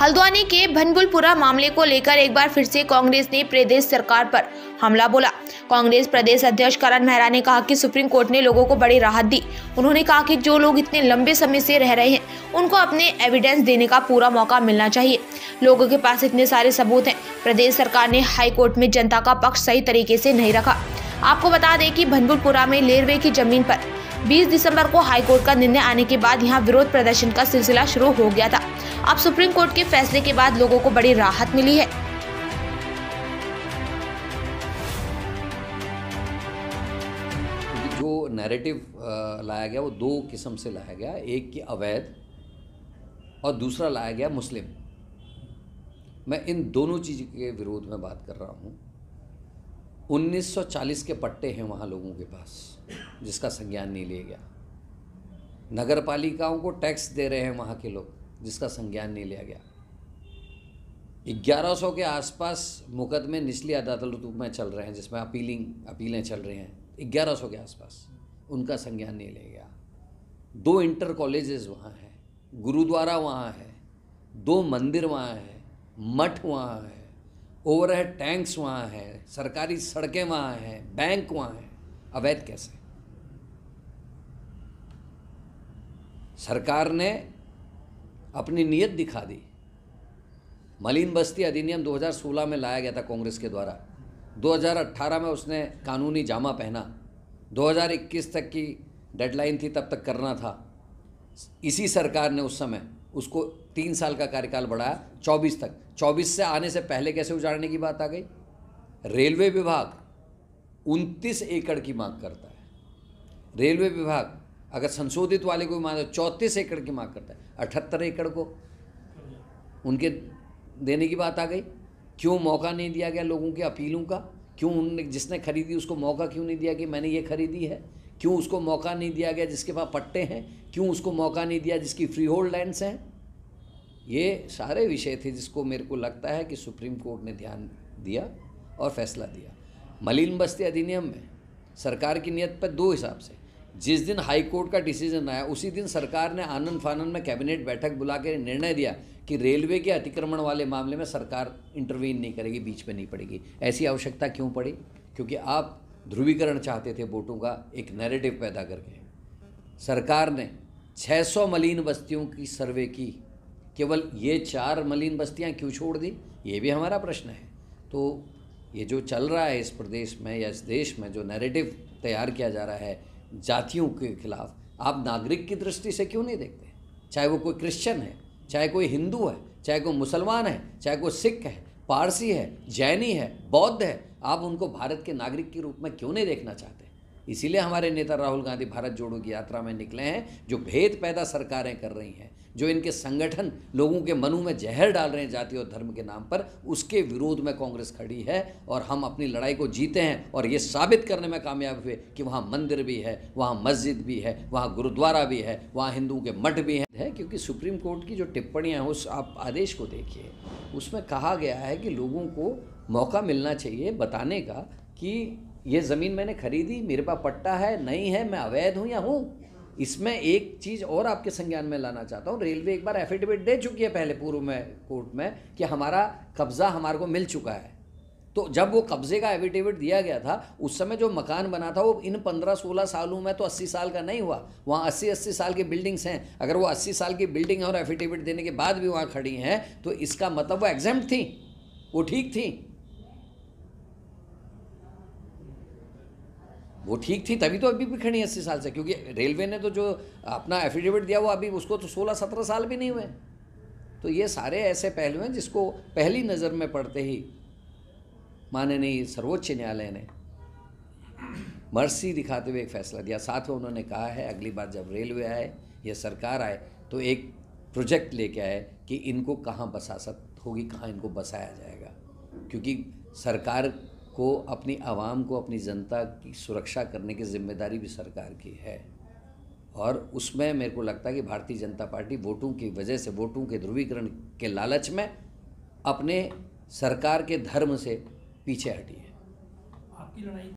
हल्द्वानी के भनबुलपुरा मामले को लेकर एक बार फिर से कांग्रेस ने प्रदेश सरकार पर हमला बोला कांग्रेस प्रदेश अध्यक्ष करण मेहरा ने कहा कि सुप्रीम कोर्ट ने लोगों को बड़ी राहत दी उन्होंने कहा कि जो लोग इतने लंबे समय से रह रहे हैं उनको अपने एविडेंस देने का पूरा मौका मिलना चाहिए लोगों के पास इतने सारे सबूत हैं प्रदेश सरकार ने हाईकोर्ट में जनता का पक्ष सही तरीके से नहीं रखा आपको बता दें कि भनबुलपुरा में लेरवे की जमीन पर 20 दिसंबर को हाईकोर्ट का निर्णय आने के बाद यहां विरोध प्रदर्शन का सिलसिला शुरू हो गया था अब सुप्रीम कोर्ट के फैसले के बाद लोगों को बड़ी राहत मिली है जो नैरेटिव लाया गया वो दो किस्म से लाया गया एक कि अवैध और दूसरा लाया गया मुस्लिम मैं इन दोनों चीज़ के विरोध में बात कर रहा हूँ 1940 के पट्टे हैं वहाँ लोगों के पास जिसका संज्ञान नहीं लिया गया नगर पालिकाओं को टैक्स दे रहे हैं वहाँ के लोग जिसका संज्ञान नहीं लिया गया 1100 के आसपास मुकदमे निचली अदालत रूप में चल रहे हैं जिसमें अपीलिंग अपीलें चल रही हैं 1100 के आसपास उनका संज्ञान नहीं लिया गया दो इंटर कॉलेजेस वहाँ हैं गुरुद्वारा वहाँ है दो मंदिर वहाँ है मठ वहाँ है ओवरहेड टैंक्स वहाँ हैं सरकारी सड़कें वहाँ हैं बैंक वहाँ हैं अवैध कैसे सरकार ने अपनी नीयत दिखा दी मलिन बस्ती अधिनियम 2016 में लाया गया था कांग्रेस के द्वारा 2018 में उसने कानूनी जामा पहना 2021 तक की डेडलाइन थी तब तक करना था इसी सरकार ने उस समय उसको तीन साल का कार्यकाल बढ़ाया 24 तक 24 से आने से पहले कैसे उजाड़ने की बात आ गई रेलवे विभाग 29 एकड़ की मांग करता है रेलवे विभाग अगर संशोधित वाले को भी माना चौंतीस एकड़ की मांग करता है अठहत्तर एकड़ को उनके देने की बात आ गई क्यों मौका नहीं दिया गया लोगों की अपीलों का क्यों उनने जिसने खरीदी उसको मौका क्यों नहीं दिया कि मैंने ये खरीदी है क्यों उसको मौका नहीं दिया गया जिसके पास पट्टे हैं क्यों उसको मौका नहीं दिया जिसकी फ्री होल्ड लैंड्स हैं ये सारे विषय थे जिसको मेरे को लगता है कि सुप्रीम कोर्ट ने ध्यान दिया और फैसला दिया मलिन बस्ती अधिनियम में सरकार की नियत पर दो हिसाब से जिस दिन हाई कोर्ट का डिसीजन आया उसी दिन सरकार ने आनंद फानंद में कैबिनेट बैठक बुला के निर्णय दिया कि रेलवे के अतिक्रमण वाले मामले में सरकार इंटरवीन नहीं करेगी बीच में नहीं पड़ेगी ऐसी आवश्यकता क्यों पड़ी क्योंकि आप ध्रुवीकरण चाहते थे वोटों का एक नैरेटिव पैदा करके सरकार ने 600 मलिन बस्तियों की सर्वे की केवल ये चार मलिन बस्तियाँ क्यों छोड़ दी ये भी हमारा प्रश्न है तो ये जो चल रहा है इस प्रदेश में या इस देश में जो नैरेटिव तैयार किया जा रहा है जातियों के खिलाफ आप नागरिक की दृष्टि से क्यों नहीं देखते चाहे वो कोई क्रिश्चियन है चाहे कोई हिंदू है चाहे कोई मुसलमान है चाहे कोई सिख है पारसी है जैनी है बौद्ध है आप उनको भारत के नागरिक के रूप में क्यों नहीं देखना चाहते इसीलिए हमारे नेता राहुल गांधी भारत जोड़ो की यात्रा में निकले हैं जो भेद पैदा सरकारें कर रही हैं जो इनके संगठन लोगों के मनों में जहर डाल रहे हैं जाति और धर्म के नाम पर उसके विरोध में कांग्रेस खड़ी है और हम अपनी लड़ाई को जीते हैं और ये साबित करने में कामयाब हुए कि वहाँ मंदिर भी है वहाँ मस्जिद भी है वहाँ गुरुद्वारा भी है वहाँ हिंदुओं के मठ भी हैं है क्योंकि सुप्रीम कोर्ट की जो टिप्पणियाँ उस आप आदेश को देखिए उसमें कहा गया है कि लोगों को मौका मिलना चाहिए बताने का कि ये ज़मीन मैंने खरीदी मेरे पास पट्टा है नहीं है मैं अवैध हूँ या हूँ इसमें एक चीज़ और आपके संज्ञान में लाना चाहता हूँ रेलवे एक बार एफिडेविट दे चुकी है पहले पूर्व में कोर्ट में कि हमारा कब्ज़ा हमारे को मिल चुका है तो जब वो कब्ज़े का एफिडेविट दिया गया था उस समय जो मकान बना था वो इन पंद्रह सोलह सालों में तो अस्सी साल का नहीं हुआ वहाँ अस्सी अस्सी साल की बिल्डिंग्स हैं अगर वो अस्सी साल की बिल्डिंग और एफिडेविट देने के बाद भी वहाँ खड़ी हैं तो इसका मतलब वो एग्जाम थी वो ठीक थी वो ठीक थी तभी तो अभी भी खड़ी अस्सी साल से क्योंकि रेलवे ने तो जो अपना एफिडेविट दिया वो अभी उसको तो सोलह सत्रह साल भी नहीं हुए तो ये सारे ऐसे पहलू हैं जिसको पहली नज़र में पड़ते ही माननीय सर्वोच्च न्यायालय ने मर्सी दिखाते हुए एक फैसला दिया साथ में उन्होंने कहा है अगली बार जब रेलवे आए या सरकार आए तो एक प्रोजेक्ट लेके आए कि इनको कहाँ बसासत होगी कहाँ इनको बसाया जाएगा क्योंकि सरकार को अपनी आवाम को अपनी जनता की सुरक्षा करने की जिम्मेदारी भी सरकार की है और उसमें मेरे को लगता है कि भारतीय जनता पार्टी वोटों की वजह से वोटों के ध्रुवीकरण के लालच में अपने सरकार के धर्म से पीछे हटी है आपकी लड़ाई